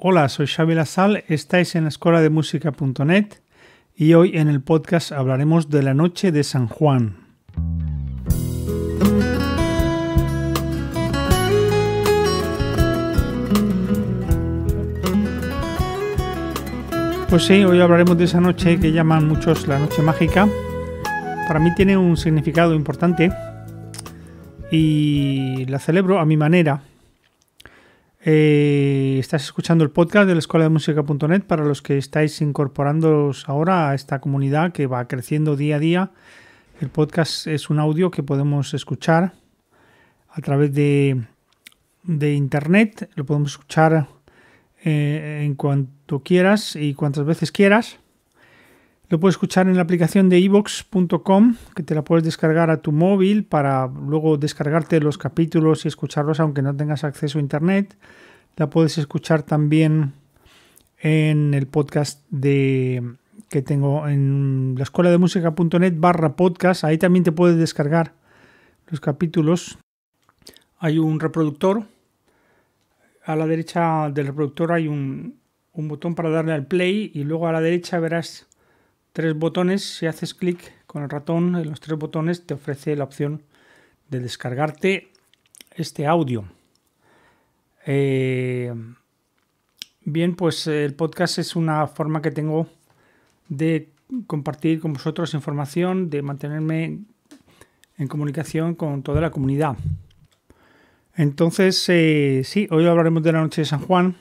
Hola, soy Xavi Lazal, estáis en escuela de música.net y hoy en el podcast hablaremos de la noche de San Juan. Pues sí, hoy hablaremos de esa noche que llaman muchos la noche mágica. Para mí tiene un significado importante y la celebro a mi manera eh, estás escuchando el podcast de la escuela de música.net para los que estáis incorporándoos ahora a esta comunidad que va creciendo día a día. El podcast es un audio que podemos escuchar a través de, internet. Lo podemos escuchar eh, en cuanto quieras y cuantas veces quieras. Lo puedes escuchar en la aplicación de evox.com, que te la puedes descargar a tu móvil para luego descargarte los capítulos y escucharlos aunque no tengas acceso a internet. La puedes escuchar también en el podcast de que tengo en la escuela de música.net barra podcast. Ahí también te puedes descargar los capítulos. Hay un reproductor. A la derecha del reproductor hay un botón para darle al play y luego a la derecha verás tres botones, si haces clic con el ratón en los tres botones, te ofrece la opción de descargarte este audio. Eh, bien, pues el podcast es una forma que tengo de compartir con vosotros información, de mantenerme en comunicación con toda la comunidad. Entonces, eh, sí, hoy hablaremos de la noche de San Juan.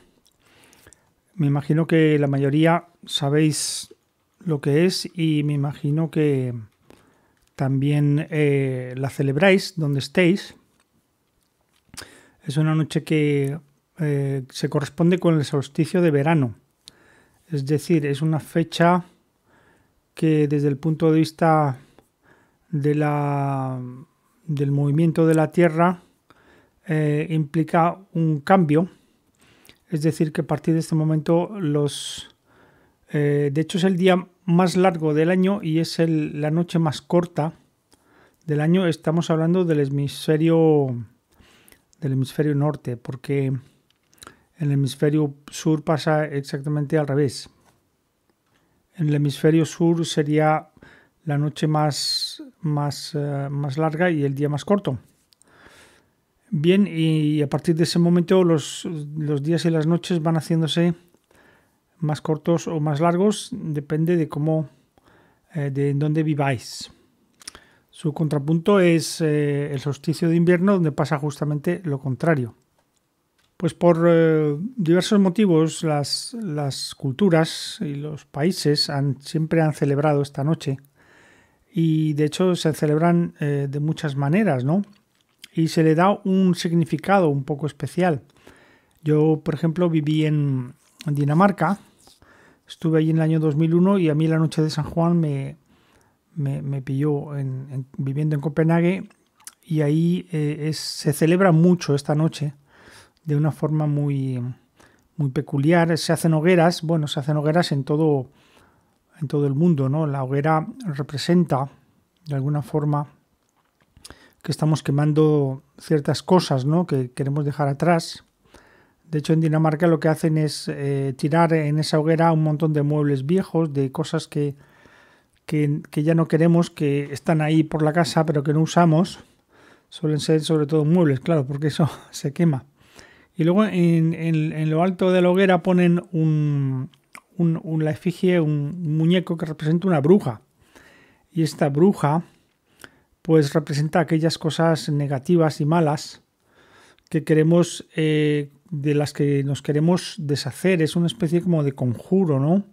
Me imagino que la mayoría sabéis lo que es y me imagino que también eh, la celebráis donde estéis. Es una noche que eh, se corresponde con el solsticio de verano. Es decir, es una fecha que desde el punto de vista de la, del movimiento de la Tierra eh, implica un cambio. Es decir, que a partir de este momento los eh, de hecho, es el día más largo del año y es la noche más corta del año. Estamos hablando del hemisferio del hemisferio norte, porque en el hemisferio sur pasa exactamente al revés. En el hemisferio sur sería la noche más, eh, más, larga y el día más corto. Bien, y a partir de ese momento los, los días y las noches van haciéndose más cortos o más largos, depende de cómo, eh, de dónde viváis. Su contrapunto es eh, el solsticio de invierno, donde pasa justamente lo contrario. Pues por eh, diversos motivos, las, las, culturas y los países siempre han celebrado esta noche. Y de hecho se celebran eh, de muchas maneras, ¿no? Y se le da un significado un poco especial. Yo, por ejemplo, viví en, en Dinamarca. Estuve allí en el año 2001 y a mí la noche de San Juan me, me, pilló viviendo en Copenhague y ahí eh, se celebra mucho esta noche de una forma muy, muy peculiar. Se hacen hogueras, bueno, se hacen hogueras en todo, en todo el mundo, ¿no? La hoguera representa de alguna forma que estamos quemando ciertas cosas, ¿no? Que queremos dejar atrás de hecho, en Dinamarca lo que hacen es eh, tirar en esa hoguera un montón de muebles viejos, de cosas que, ya no queremos, que están ahí por la casa, pero que no usamos. Suelen ser sobre todo muebles, claro, porque eso se quema. Y luego en, lo alto de la hoguera ponen un, la efigie, un muñeco que representa una bruja. Y esta bruja, pues representa aquellas cosas negativas y malas que queremos eh, de las que nos queremos deshacer, es una especie como de conjuro, ¿no?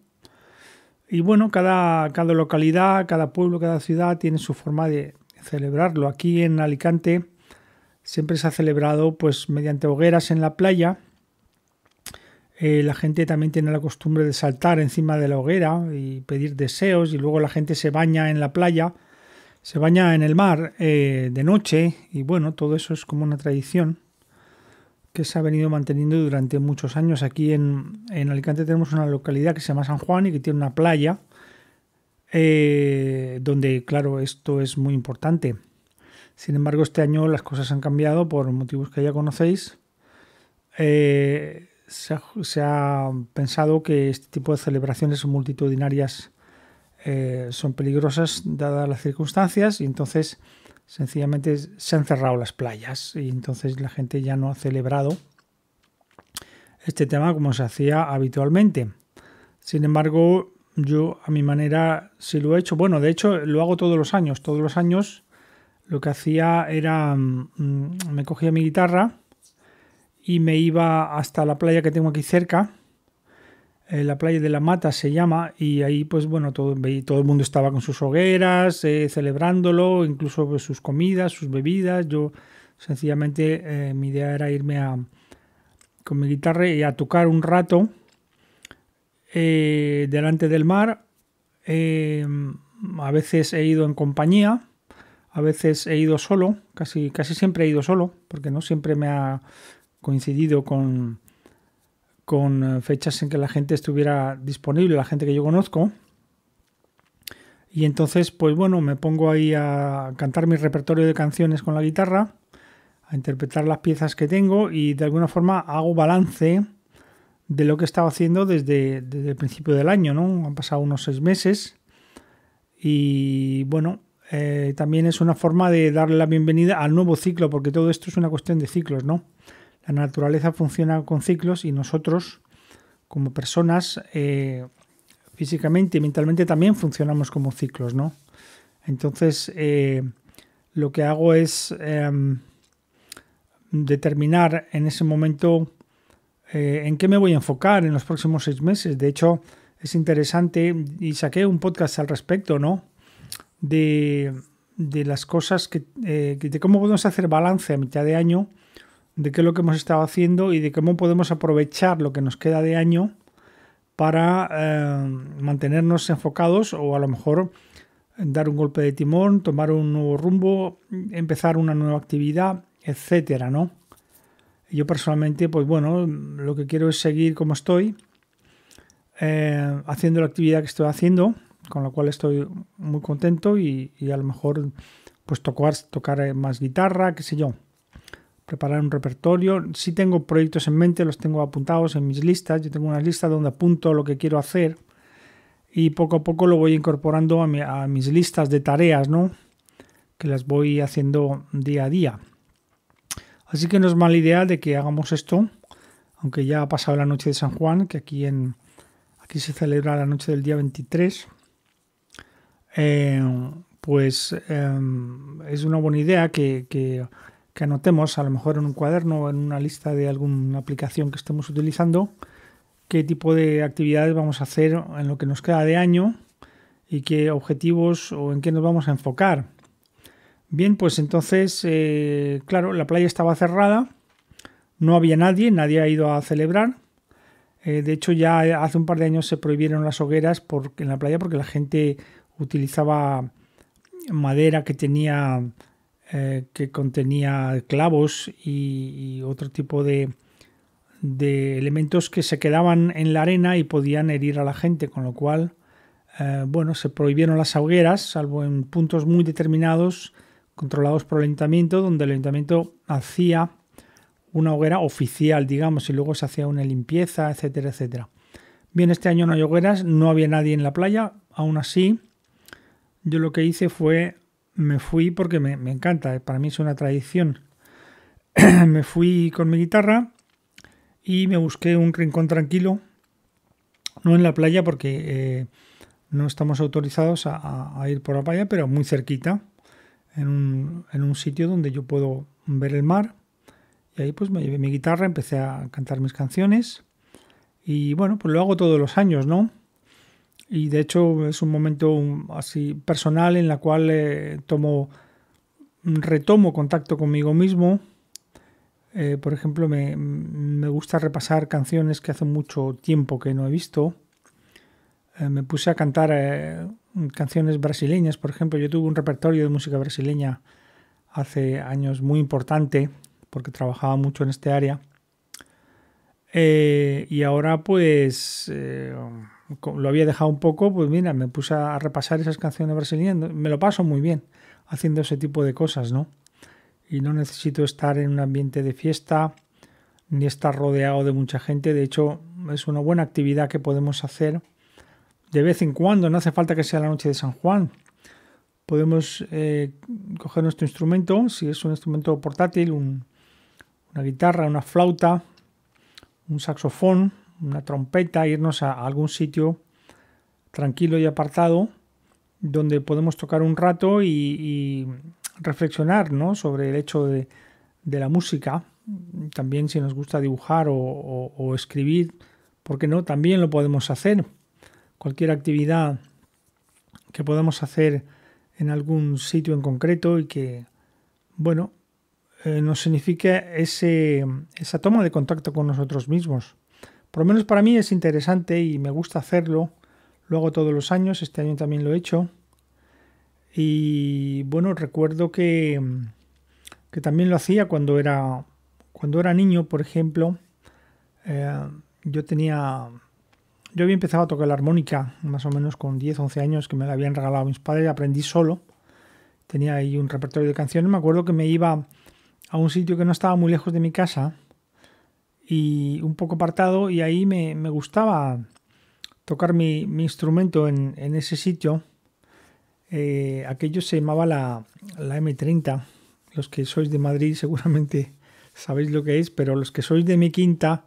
Y bueno, cada, cada localidad, cada pueblo, cada ciudad tiene su forma de celebrarlo. Aquí en Alicante siempre se ha celebrado pues mediante hogueras en la playa. Eh, la gente también tiene la costumbre de saltar encima de la hoguera y pedir deseos y luego la gente se baña en la playa, se baña en el mar eh, de noche y bueno, todo eso es como una tradición que se ha venido manteniendo durante muchos años. Aquí en, Alicante tenemos una localidad que se llama San Juan y que tiene una playa, eh, donde, claro, esto es muy importante. Sin embargo, este año las cosas han cambiado por motivos que ya conocéis. Eh, se, ha, pensado que este tipo de celebraciones multitudinarias eh, son peligrosas dadas las circunstancias y entonces sencillamente se han cerrado las playas y entonces la gente ya no ha celebrado este tema como se hacía habitualmente. Sin embargo, yo a mi manera si lo he hecho. Bueno, de hecho lo hago todos los años. Todos los años lo que hacía era, mm, me cogía mi guitarra y me iba hasta la playa que tengo aquí cerca eh, la playa de la Mata se llama, y ahí pues bueno, todo, todo el mundo estaba con sus hogueras, eh, celebrándolo, incluso pues, sus comidas, sus bebidas. Yo sencillamente eh, mi idea era irme a, con mi guitarra y a tocar un rato delante del mar. Em, a veces he ido en compañía. A veces he ido solo, casi, casi siempre he ido solo, porque no siempre me ha coincidido con, con eh, fechas en que la gente estuviera disponible, la gente que yo conozco. Y entonces, pues bueno, me pongo ahí a cantar mi repertorio de canciones con la guitarra, a interpretar las piezas que tengo y de alguna forma hago balance de lo que he estado haciendo desde, desde el principio del año, ¿no? Han pasado unos seis meses y bueno, eh, también es una forma de darle la bienvenida al nuevo ciclo, porque todo esto es una cuestión de ciclos, ¿no? La naturaleza funciona con ciclos y nosotros, como personas, eh, físicamente y mentalmente también funcionamos como ciclos, ¿no? Entonces, eh, lo que hago es em, determinar en ese momento eh, en qué me voy a enfocar en los próximos seis meses. De hecho, es interesante y saqué un podcast al respecto, ¿no? De, de las cosas que, de cómo podemos hacer balance a mitad de año de qué es lo que hemos estado haciendo y de cómo podemos aprovechar lo que nos queda de año para eh, mantenernos enfocados o a lo mejor dar un golpe de timón, tomar un nuevo rumbo, empezar una nueva actividad, etcétera, ¿no? Yo personalmente, pues bueno, lo que quiero es seguir como estoy, eh, haciendo la actividad que estoy haciendo, con la cual estoy muy contento y, a lo mejor pues tocar, tocar más guitarra, qué sé yo preparar un repertorio. Si tengo proyectos en mente, los tengo apuntados en mis listas. Yo tengo una lista donde apunto lo que quiero hacer y poco a poco lo voy incorporando a, mis listas de tareas, ¿no? Que las voy haciendo día a día. Así que no es mala idea de que hagamos esto, aunque ya ha pasado la noche de San Juan, que aquí en aquí se celebra la noche del día 23. Eh, pues em, es una buena idea que, que que anotemos, a lo mejor en un cuaderno o en una lista de alguna aplicación que estemos utilizando, qué tipo de actividades vamos a hacer en lo que nos queda de año y qué objetivos o en qué nos vamos a enfocar. Bien, pues entonces, eh, claro, la playa estaba cerrada, no había nadie, nadie ha ido a celebrar. Eh, de hecho, ya hace un par de años se prohibieron las hogueras en la playa porque la gente utilizaba madera que tenía eh, que contenía clavos y, otro tipo de, elementos que se quedaban en la arena y podían herir a la gente, con lo cual, eh, bueno, se prohibieron las hogueras, salvo en puntos muy determinados, controlados por el ayuntamiento, donde el ayuntamiento hacía una hoguera oficial, digamos, y luego se hacía una limpieza, etcétera, etcétera. Bien, este año no hay hogueras, no había nadie en la playa, aún así, yo lo que hice fue me fui porque me, encanta, eh, para mí es una tradición. me fui con mi guitarra y me busqué un rincón tranquilo, no en la playa porque eh, no estamos autorizados a, ir por la playa, pero muy cerquita, en un, en un sitio donde yo puedo ver el mar. Y ahí pues me llevé mi guitarra, empecé a cantar mis canciones. Y bueno, pues lo hago todos los años, ¿no? y de hecho es un momento así personal en la cual eh, tomo retomo contacto conmigo mismo eh, por ejemplo me, gusta repasar canciones que hace mucho tiempo que no he visto eh, me puse a cantar canciones brasileñas por ejemplo yo tuve un repertorio de música brasileña hace años muy importante porque trabajaba mucho en este área y ahora pues lo había dejado un poco, pues mira, me puse a repasar esas canciones brasileñas. Me lo paso muy bien haciendo ese tipo de cosas, ¿no? Y no necesito estar en un ambiente de fiesta ni estar rodeado de mucha gente. De hecho, es una buena actividad que podemos hacer de vez en cuando. No hace falta que sea la noche de San Juan. Podemos eh, coger nuestro instrumento, si es un instrumento portátil, una guitarra, una flauta, un saxofón, una trompeta, irnos a algún sitio tranquilo y apartado donde podemos tocar un rato y, reflexionar sobre el hecho de, la música. También si nos gusta dibujar o, escribir, ¿por qué no? También lo podemos hacer. Cualquier actividad que podamos hacer en algún sitio en concreto y que, bueno, eh, nos signifique ese, esa toma de contacto con nosotros mismos. Por lo menos para mí es interesante y me gusta hacerlo. luego todos los años, este año también lo he hecho. Y bueno, recuerdo que, también lo hacía cuando era, cuando era niño, por ejemplo. Eh, yo tenía... Yo había empezado a tocar la armónica más o menos con 10, 11 años que me la habían regalado mis padres, aprendí solo. Tenía ahí un repertorio de canciones. Me acuerdo que me iba a un sitio que no estaba muy lejos de mi casa y un poco apartado y ahí me, gustaba tocar mi, instrumento en, ese sitio. Eh, aquello se llamaba la, M30. Los que sois de Madrid seguramente sabéis lo que es, pero los que sois de mi quinta,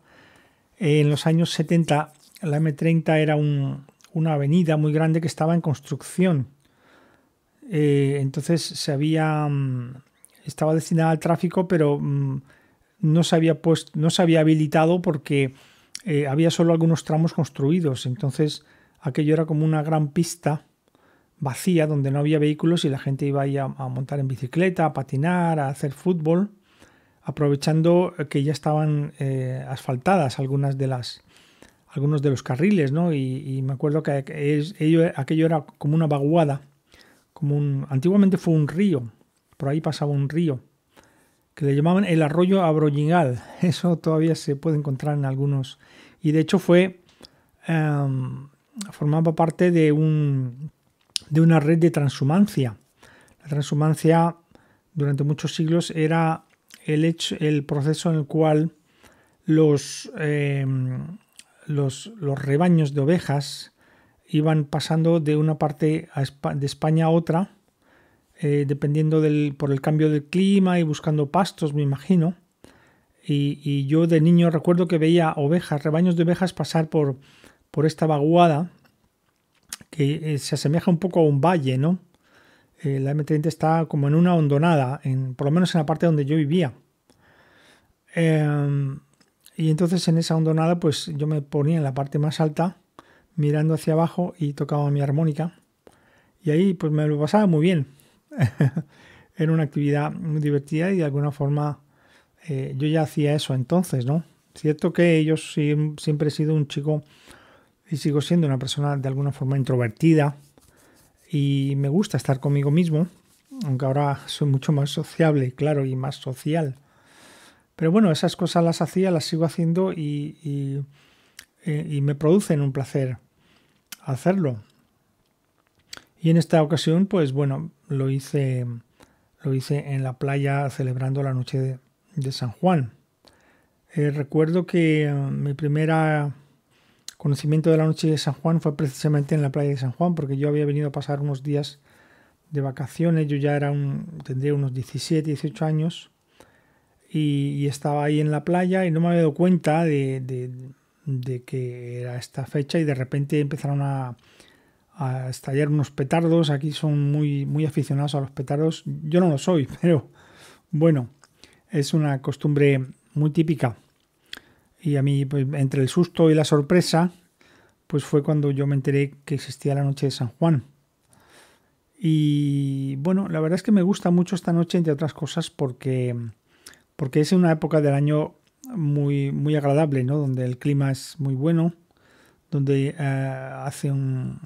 eh, en los años 70 la M30 era una avenida muy grande que estaba en construcción. Eh, entonces se había... Mm, estaba destinada al tráfico, pero... Mm, no se había, pues, no habilitado porque eh, había solo algunos tramos construidos. Entonces aquello era como una gran pista vacía donde no había vehículos y la gente iba a, montar en bicicleta, a patinar, a hacer fútbol, aprovechando que ya estaban eh, asfaltadas algunas de las algunos de los carriles, ¿no? Y, me acuerdo que ello, aquello era como una vaguada, como antiguamente fue un río, por ahí pasaba un río que le llamaban el arroyo Abroñigal. Eso todavía se puede encontrar en algunos. Y de hecho fue em, formaba parte de, un, de una red de transhumancia. La transhumancia durante muchos siglos era el, el proceso en el cual em, los, los, rebaños de ovejas iban pasando de una parte de España a otra eh, dependiendo por el cambio del clima y buscando pastos, me imagino. Y, yo de niño recuerdo que veía ovejas, rebaños de ovejas pasar por, esta vaguada que eh, se asemeja un poco a un valle, ¿no? Eh, la M30 está como en una hondonada, en, por lo menos en la parte donde yo vivía. Em, y entonces en esa hondonada pues yo me ponía en la parte más alta mirando hacia abajo y tocaba mi armónica. Y ahí pues me lo pasaba muy bien. era una actividad muy divertida y de alguna forma eh, yo ya hacía eso entonces, ¿no? Cierto que yo siempre he sido un chico y sigo siendo una persona de alguna forma introvertida y me gusta estar conmigo mismo, aunque ahora soy mucho más sociable, claro, y más social. Pero bueno, esas cosas las hacía, las sigo haciendo y eh, me producen un placer hacerlo. Y en esta ocasión, pues bueno, lo hice, lo hice en la playa celebrando la noche de, San Juan. Eh, recuerdo que eh, mi primer conocimiento de la noche de San Juan fue precisamente en la playa de San Juan, porque yo había venido a pasar unos días de vacaciones, yo ya era un, tendría unos 17, 18 años, y, estaba ahí en la playa y no me había dado cuenta de, que era esta fecha y de repente empezaron a, a estallar unos petardos. Aquí son muy, muy aficionados a los petardos. Yo no lo soy, pero bueno, es una costumbre muy típica. Y a mí, pues, entre el susto y la sorpresa, pues fue cuando yo me enteré que existía la noche de San Juan. Y bueno, la verdad es que me gusta mucho esta noche, entre otras cosas, porque, porque es una época del año muy, muy agradable, ¿no? Donde el clima es muy bueno donde eh, hace,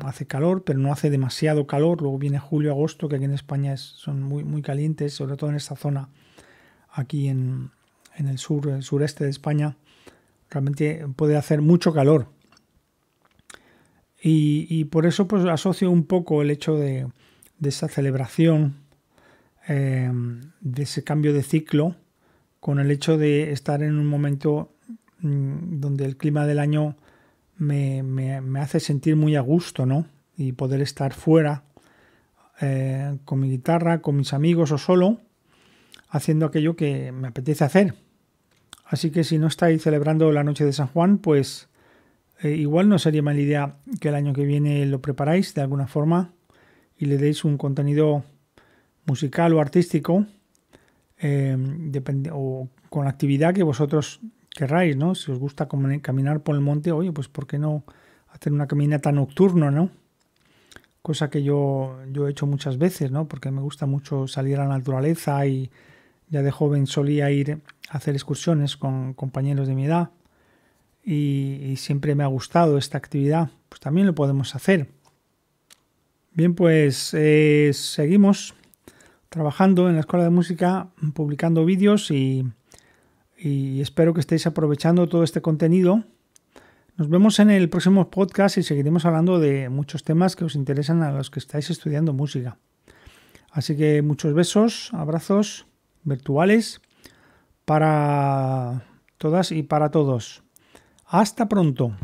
hace calor, pero no hace demasiado calor. Luego viene julio, agosto, que aquí en España son muy, muy calientes, sobre todo en esta zona, aquí en, el sur, sureste de España, realmente puede hacer mucho calor. Y, por eso pues asocio un poco el hecho de, esa celebración, eh, de ese cambio de ciclo, con el hecho de estar en un momento mm, donde el clima del año me, hace sentir muy a gusto, ¿no? Y poder estar fuera eh, con mi guitarra, con mis amigos o solo, haciendo aquello que me apetece hacer. Así que si no estáis celebrando la noche de San Juan, pues eh, igual no sería mala idea que el año que viene lo preparáis de alguna forma y le deis un contenido musical o artístico eh, o con actividad que vosotros querráis, ¿no? Si os gusta caminar por el monte, oye, pues ¿por qué no hacer una caminata nocturna, ¿no? Cosa que yo, he hecho muchas veces, ¿no? Porque me gusta mucho salir a la naturaleza y ya de joven solía ir a hacer excursiones con compañeros de mi edad y, siempre me ha gustado esta actividad. Pues también lo podemos hacer. Bien, pues eh, seguimos trabajando en la escuela de música, publicando vídeos y y espero que estéis aprovechando todo este contenido. Nos vemos en el próximo podcast y seguiremos hablando de muchos temas que os interesan a los que estáis estudiando música. Así que muchos besos, abrazos virtuales para todas y para todos. Hasta pronto.